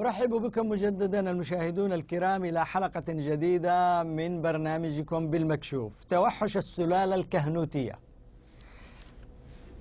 أرحب بكم مجددا المشاهدون الكرام إلى حلقة جديدة من برنامجكم بالمكشوف توحش السلالة الكهنوتية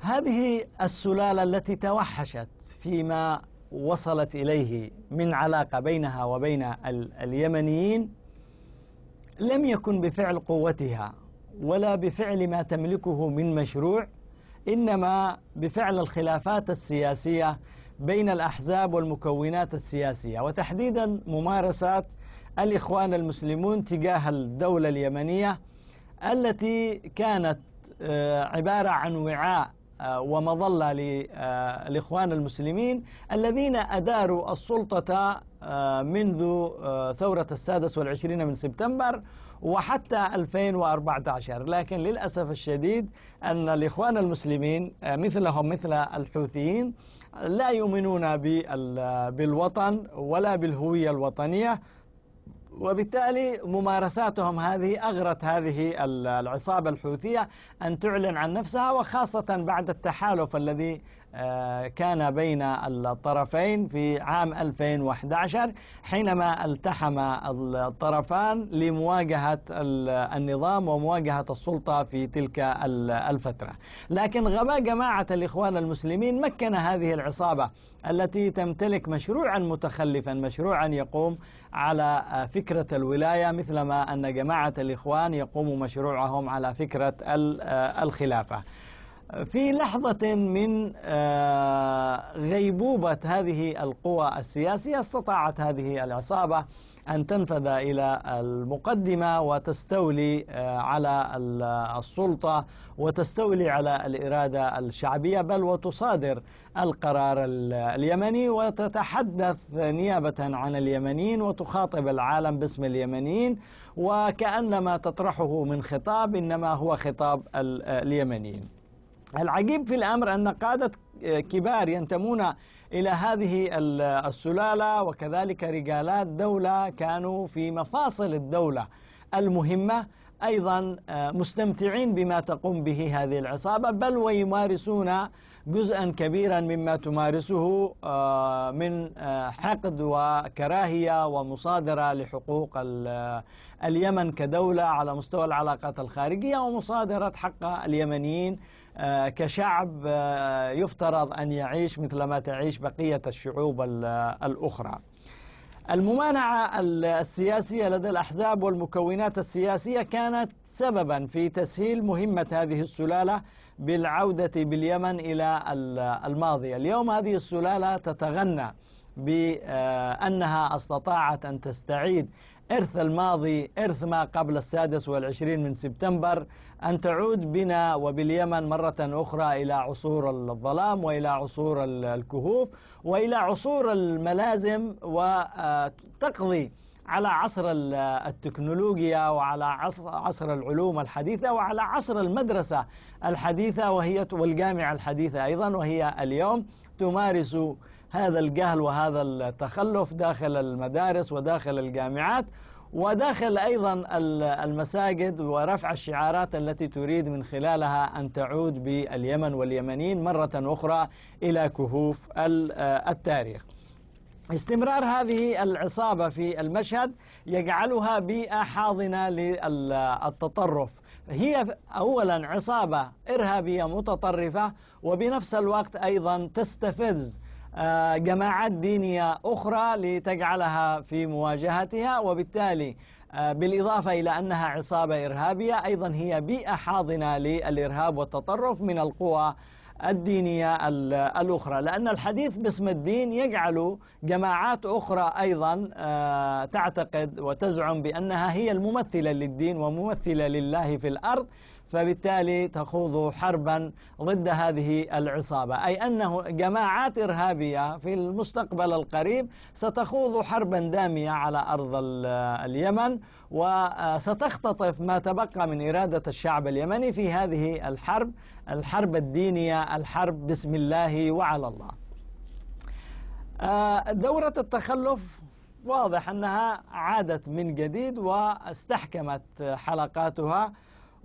هذه السلالة التي توحشت فيما وصلت إليه من علاقة بينها وبين اليمنيين لم يكن بفعل قوتها ولا بفعل ما تملكه من مشروع إنما بفعل الخلافات السياسية بين الأحزاب والمكونات السياسية وتحديدا ممارسات الإخوان المسلمون تجاه الدولة اليمنية التي كانت آه، عبارة عن وعاء آه، ومظلة آه، للإخوان المسلمين الذين أداروا السلطة آه، منذ ثورة السادس والعشرين من سبتمبر وحتى 2014 لكن للأسف الشديد أن الإخوان المسلمين مثلهم مثل الحوثيين لا يؤمنون بالوطن ولا بالهوية الوطنية وبالتالي ممارساتهم هذه أغرت هذه العصابة الحوثية أن تعلن عن نفسها وخاصة بعد التحالف الذي آه، كان بين الطرفين في عام 2011 حينما التحم الطرفان لمواجهة النظام ومواجهة السلطة في تلك الفترة لكن غباء جماعة الإخوان المسلمين مكن هذه العصابة التي تمتلك مشروعا متخلفا مشروعا يقوم على فكرة الولاية مثلما أن جماعة الإخوان يقوم مشروعهم على فكرة آه، الخلافة في لحظة من آه، غيبوبة هذه القوى السياسية استطاعت هذه العصابة أن تنفذ إلى المقدمة وتستولي آه، على السلطة وتستولي على الإرادة الشعبية بل وتصادر القرار اليمني وتتحدث نيابة عن اليمنيين وتخاطب العالم باسم اليمنيين وكأن ما تطرحه من خطاب إنما هو خطاب اليمنيين العجيب في الأمر أن قادة كبار ينتمون إلى هذه السلالة وكذلك رجالات دولة كانوا في مفاصل الدولة المهمة أيضا آه، مستمتعين بما تقوم به هذه العصابة بل ويمارسون جزءا كبيرا مما تمارسه آه، من آه، حقد وكراهية ومصادرة لحقوق اليمن كدولة على مستوى العلاقات الخارجية ومصادرة حق اليمنيين كشعب يفترض أن يعيش مثل ما تعيش يناقش بقية الشعوب الأخرى الممانعة السياسية لدى الأحزاب والمكونات السياسية كانت سببا في تسهيل مهمة هذه السلالة بالعودة باليمن إلى الماضي اليوم هذه السلالة تتغنى بأنها استطاعت أن تستعيد إرث الماضي إرث ما قبل السادس والعشرين من سبتمبر أن تعود بنا وباليمن مرة أخرى إلى عصور الظلام وإلى عصور الكهوف وإلى عصور الملازم وتقضي على عصر التكنولوجيا وعلى عصر العلوم الحديثة وعلى عصر المدرسة الحديثة وهي والجامعة الحديثة أيضا وهي اليوم تمارس هذا الجهل وهذا التخلف داخل المدارس وداخل الجامعات وداخل أيضا المساجد ورفع الشعارات التي تريد من خلالها أن تعود باليمن واليمنيين مرة أخرى إلى كهوف التاريخ استمرار هذه العصابة في المشهد يجعلها بيئة حاضنة للتطرف هي أولا عصابة إرهابية متطرفة وبنفس الوقت أيضا تستفز آه، جماعات دينية أخرى لتجعلها في مواجهتها وبالتالي آه، بالإضافة إلى أنها عصابة إرهابية أيضا هي بيئة حاضنة للإرهاب والتطرف من القوى الدينية الأخرى لأن الحديث باسم الدين يجعل جماعات أخرى أيضا آه، تعتقد وتزعم بأنها هي الممثلة للدين وممثلة لله في الأرض فبالتالي تخوض حربا ضد هذه العصابة أي أنه جماعات إرهابية في المستقبل القريب ستخوض حربا دامية على أرض اليمن وستختطف ما تبقى من إرادة الشعب اليمني في هذه الحرب الحرب الدينية الحرب بسم الله وعلى الله آه، دورة التخلف واضح أنها عادت من جديد واستحكمت حلقاتها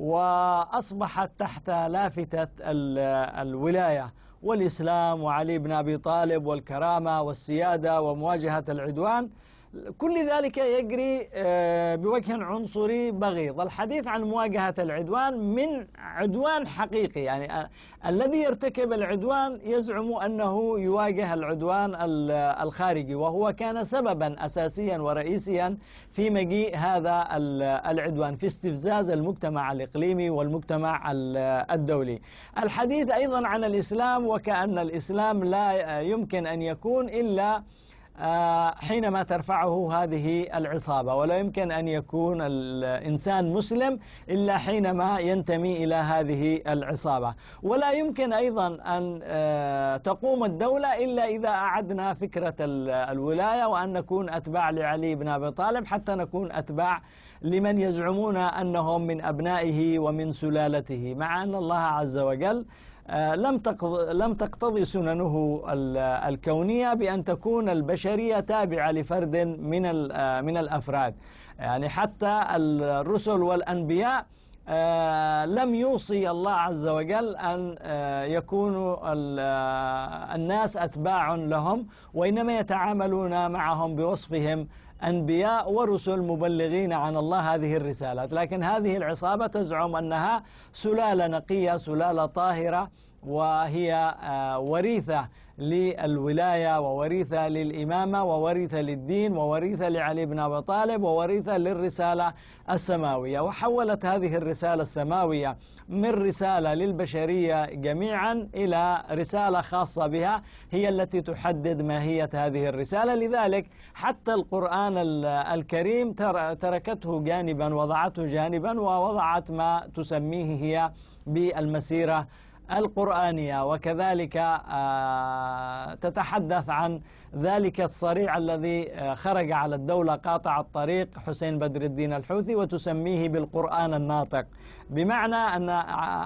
وأصبحت تحت لافتة الولاية والإسلام وعلي بن أبي طالب والكرامة والسيادة ومواجهة العدوان كل ذلك يجري آه، بوجه عنصري بغيض الحديث عن مواجهة العدوان من عدوان حقيقي يعني آه، الذي يرتكب العدوان يزعم أنه يواجه العدوان آه، الخارجي وهو كان سببا أساسيا ورئيسيا في مجيء هذا العدوان في استفزاز المجتمع الإقليمي والمجتمع الدولي الحديث أيضا عن الإسلام وكأن الإسلام لا يمكن أن يكون إلا آه، حينما ترفعه هذه العصابة ولا يمكن أن يكون الإنسان مسلم إلا حينما ينتمي إلى هذه العصابة ولا يمكن أيضا أن آه، تقوم الدولة إلا إذا أعدنا فكرة الولاية وأن نكون أتباع لعلي بن أبي طالب حتى نكون أتباع لمن يزعمون أنهم من أبنائه ومن سلالته مع أن الله عز وجل آه، لم لم تقتضي سننه الكونيه بان تكون البشريه تابعه لفرد من آه، من الافراد يعني حتى الرسل والانبياء آه، لم يوصي الله عز وجل أن آه، يكون آه، الناس أتباع لهم وإنما يتعاملون معهم بوصفهم أنبياء ورسل مبلغين عن الله هذه الرسالات لكن هذه العصابة تزعم أنها سلالة نقية سلالة طاهرة وهي آه، وريثة للولاية ووريثة للإمامة ووريثة للدين ووريثة لعلي بن أبي طالب ووريثة للرسالة السماوية وحولت هذه الرسالة السماوية من رسالة للبشرية جميعا إلى رسالة خاصة بها هي التي تحدد ماهية هذه الرسالة لذلك حتى القرآن الكريم تركته جانبا وضعته جانبا ووضعت ما تسميه هي بالمسيرة القرآنية وكذلك آه، تتحدث عن ذلك الصريع الذي آه، خرج على الدولة قاطع الطريق حسين بدر الدين الحوثي وتسميه بالقرآن الناطق بمعنى أن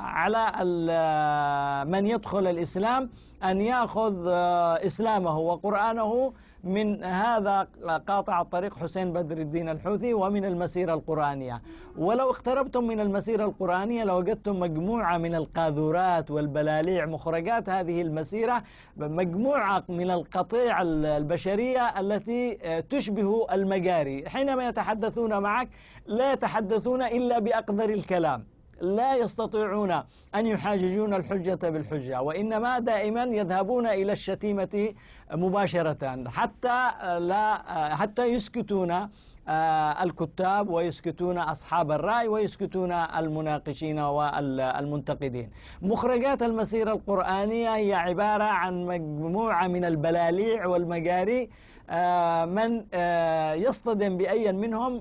على آه، من يدخل الإسلام أن يأخذ آه، إسلامه وقرآنه من هذا قاطع الطريق حسين بدر الدين الحوثي ومن المسيرة القرآنية ولو اقتربتم من المسيرة القرآنية لوجدتم مجموعة من القاذورات والبلاليع مخرجات هذه المسيرة مجموعة من القطيع البشرية التي آه، تشبه المجاري حينما يتحدثون معك لا يتحدثون إلا بأقدر الكلام لا يستطيعون أن يحاججون الحجة بالحجة وإنما دائما يذهبون إلى الشتيمة مباشرة حتى لا حتى يسكتون آه، الكتاب ويسكتون أصحاب الرأي ويسكتون المناقشين والمنتقدين مخرجات المسيرة القرآنية هي عبارة عن مجموعة من البلاليع والمجاري آه، من آه، يصطدم بأي منهم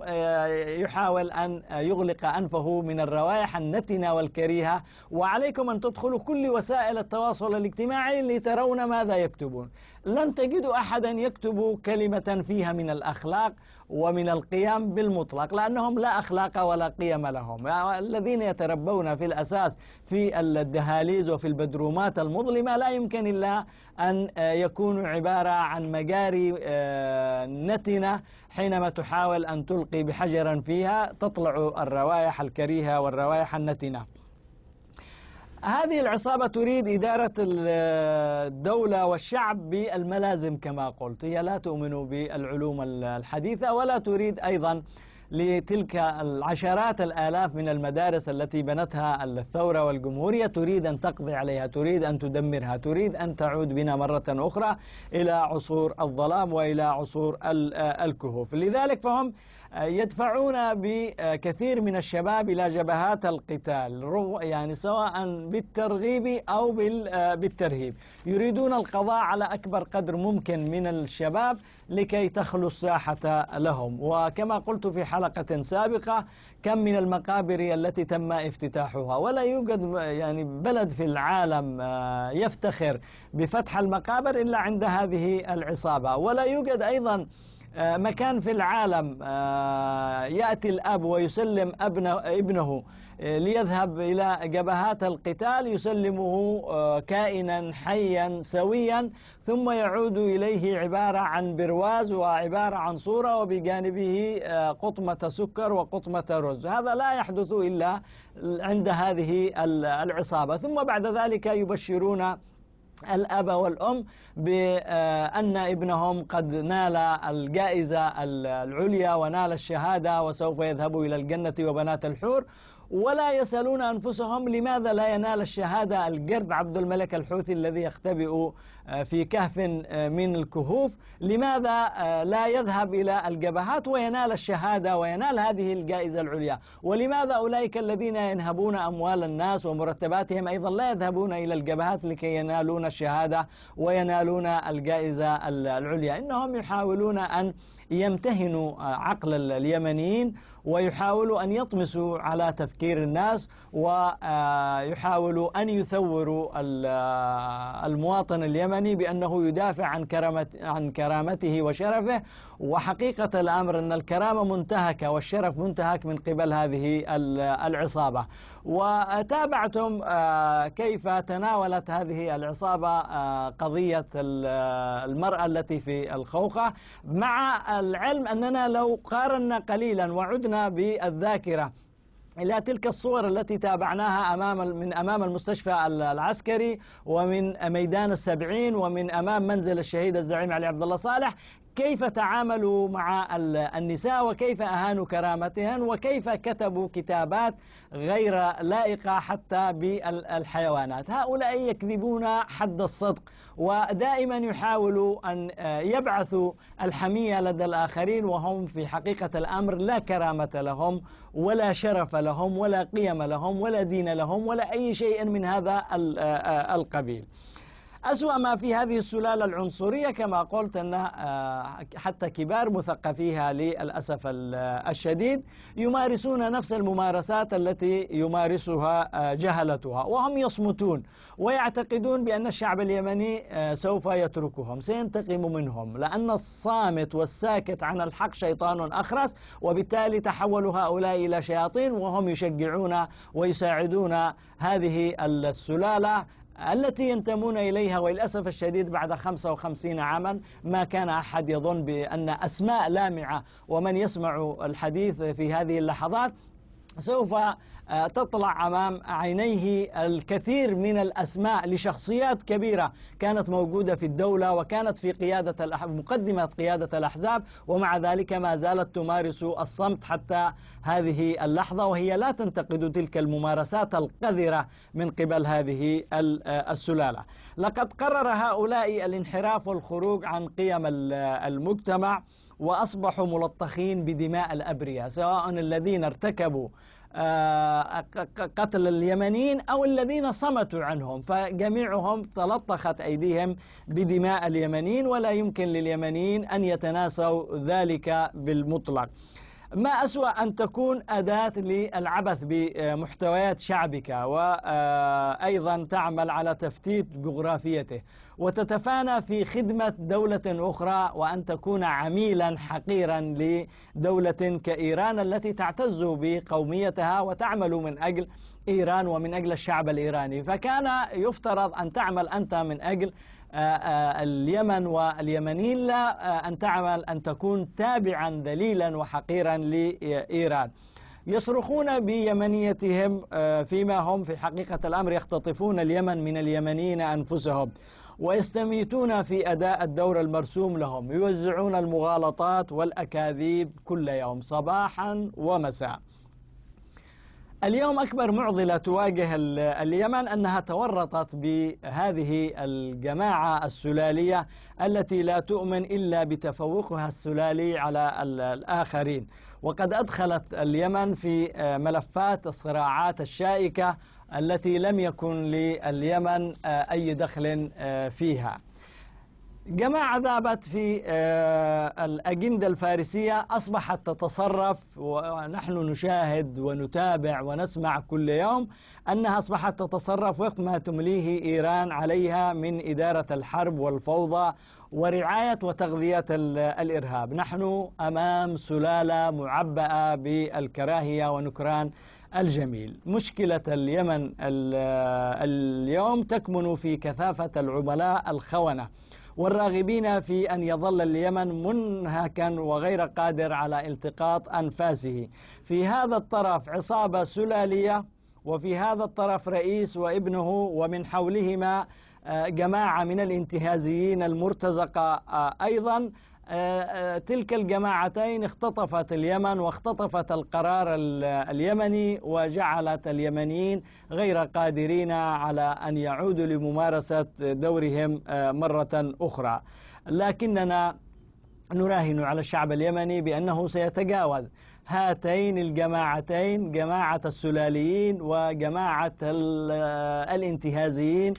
يحاول أن يغلق أنفه من الروائح النتنة والكريهة وعليكم أن تدخلوا كل وسائل التواصل الاجتماعي لترون ماذا يكتبون لن تجدوا أحدا يكتب كلمة فيها من الأخلاق ومن القيم بالمطلق لأنهم لا أخلاق ولا قيم لهم الذين يتربون في الأساس في الدهاليز وفي البدرومات المظلمة لا يمكن إلا أن آه، يكونوا عبارة عن مجاري آه، نتنة حينما تحاول أن تلقي بحجرا فيها تطلع الروائح الكريهة والروائح النتنة هذه العصابة تريد إدارة الدولة والشعب بالملازم كما قلت هي لا تؤمن بالعلوم الحديثة ولا تريد أيضا لتلك العشرات الآلاف من المدارس التي بنتها الثورة والجمهورية تريد أن تقضي عليها تريد أن تدمرها تريد أن تعود بنا مرة أخرى إلى عصور الظلام وإلى عصور آه، الكهوف لذلك فهم آه، يدفعون بكثير من الشباب إلى جبهات القتال يعني سواء بالترغيب أو آه، بالترهيب يريدون القضاء على أكبر قدر ممكن من الشباب لكي تخلو الساحة لهم وكما قلت في حلقة حلقة سابقة كم من المقابر التي تم افتتاحها ولا يوجد يعني بلد في العالم آه، يفتخر بفتح المقابر إلا عند هذه العصابة ولا يوجد أيضا آه، مكان في العالم آه، يأتي الأب ويسلم أبنه, آه، ليذهب إلى جبهات القتال يسلمه كائنا حيا سويا ثم يعود إليه عبارة عن برواز وعبارة عن صورة وبجانبه قطمة سكر وقطمة رز هذا لا يحدث إلا عند هذه العصابة ثم بعد ذلك يبشرون الأب والأم بأن ابنهم قد نال الجائزة العليا ونال الشهادة وسوف يذهب إلى الجنة وبنات الحور ولا يسألون أنفسهم لماذا لا ينال الشهادة القرد عبد الملك الحوثي الذي يختبئ آه، في كهف آه، من الكهوف لماذا آه، لا يذهب إلى الجبهات وينال الشهادة وينال هذه الجائزة العليا ولماذا أولئك الذين ينهبون أموال الناس ومرتباتهم أيضا لا يذهبون إلى الجبهات لكي ينالون الشهادة وينالون الجائزة العليا إنهم يحاولون أن يمتهنوا آه، عقل اليمنيين ويحاولوا أن يطمسوا على تفكير الناس ويحاولوا آه، أن يثوروا آه، المواطن اليمني بأنه يدافع عن كرامة عن كرامته وشرفه وحقيقة الأمر أن الكرامة منتهكة والشرف منتهك من قبل هذه العصابة وتابعتم كيف تناولت هذه العصابة قضية المرأة التي في الخوخة مع العلم أننا لو قارنا قليلا وعدنا بالذاكرة إلى تلك الصور التي تابعناها أمام من أمام المستشفى العسكري ومن ميدان السبعين ومن أمام منزل الشهيد الزعيم علي عبد الله صالح كيف تعاملوا مع النساء وكيف أهانوا كرامتهن وكيف كتبوا كتابات غير لائقة حتى بالحيوانات هؤلاء يكذبون حد الصدق ودائما يحاولوا أن آه، يبعثوا الحمية لدى الآخرين وهم في حقيقة الأمر لا كرامة لهم ولا شرف لهم ولا قيم لهم ولا دين لهم ولا أي شيء من هذا آه، آه، القبيل أسوأ ما في هذه السلالة العنصرية كما قلت أن آه، حتى كبار مثقفيها للأسف آه، الشديد يمارسون نفس الممارسات التي يمارسها آه، جهلتها وهم يصمتون ويعتقدون بأن الشعب اليمني سوف يتركهم سينتقم منهم لأن الصامت والساكت عن الحق شيطان أخرس وبالتالي تحول هؤلاء إلى شياطين وهم يشجعون ويساعدون هذه السلالة التي ينتمون إليها وللأسف الشديد بعد 55 عاما ما كان أحد يظن بأن أسماء لامعة ومن يسمع الحديث في هذه اللحظات سوف آه، تطلع أمام عينيه الكثير من الأسماء لشخصيات كبيرة كانت موجودة في الدولة وكانت في قيادة مقدمة قيادة الأحزاب ومع ذلك ما زالت تمارس الصمت حتى هذه اللحظة وهي لا تنتقد تلك الممارسات القذرة من قبل هذه آه، السلالة لقد قرر هؤلاء الانحراف والخروج عن قيم المجتمع وأصبحوا ملطخين بدماء الأبرياء سواء الذين ارتكبوا آه، قتل اليمنيين أو الذين صمتوا عنهم فجميعهم تلطخت أيديهم بدماء اليمنيين ولا يمكن لليمنيين أن يتناسوا ذلك بالمطلق ما أسوأ أن تكون أداة للعبث بمحتويات شعبك وأيضا آه، تعمل على تفتيت جغرافيته وتتفانى في خدمة دولة أخرى وأن تكون عميلا حقيرا لدولة كإيران التي تعتز بقوميتها وتعمل من أجل إيران ومن أجل الشعب الإيراني فكان يفترض أن تعمل أنت من أجل آه، آه، اليمن واليمنيين لا آه، أن تعمل أن تكون تابعا ذليلا وحقيرا لإيران يصرخون بيمنيتهم فيما هم في حقيقة الأمر يختطفون اليمن من اليمنيين أنفسهم ويستميتون في أداء الدور المرسوم لهم يوزعون المغالطات والأكاذيب كل يوم صباحا ومساء اليوم أكبر معضلة تواجه اليمن أنها تورطت بهذه الجماعة السلالية التي لا تؤمن إلا بتفوقها السلالي على الآخرين وقد أدخلت اليمن في آه، ملفات الصراعات الشائكة التي لم يكن لليمن آه، أي دخل آه، فيها جماعة ذابت في آه، الأجندة الفارسية أصبحت تتصرف ونحن نشاهد ونتابع ونسمع كل يوم أنها أصبحت تتصرف وفق ما تمليه إيران عليها من إدارة الحرب والفوضى ورعاية وتغذية الإرهاب نحن أمام سلالة معبأة بالكراهية ونكران الجميل مشكلة اليمن آه، اليوم تكمن في كثافة العملاء الخونة والراغبين في أن يظل اليمن منهكا وغير قادر على التقاط أنفاسه في هذا الطرف عصابة سلالية وفي هذا الطرف رئيس وابنه ومن حولهما آه، جماعة من الانتهازيين المرتزقة آه، أيضا آه، آه، تلك الجماعتين اختطفت اليمن واختطفت القرار اليمني وجعلت اليمنيين غير قادرين على أن يعودوا لممارسة دورهم آه، مرة أخرى لكننا نراهن على الشعب اليمني بأنه سيتجاوز هاتين الجماعتين جماعة السلاليين وجماعة الانتهازيين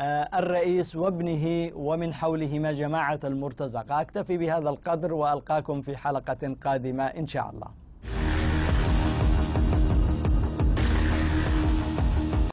آه، الرئيس وابنه ومن حولهما جماعة المرتزقة أكتفي بهذا القدر وألقاكم في حلقة قادمة إن شاء الله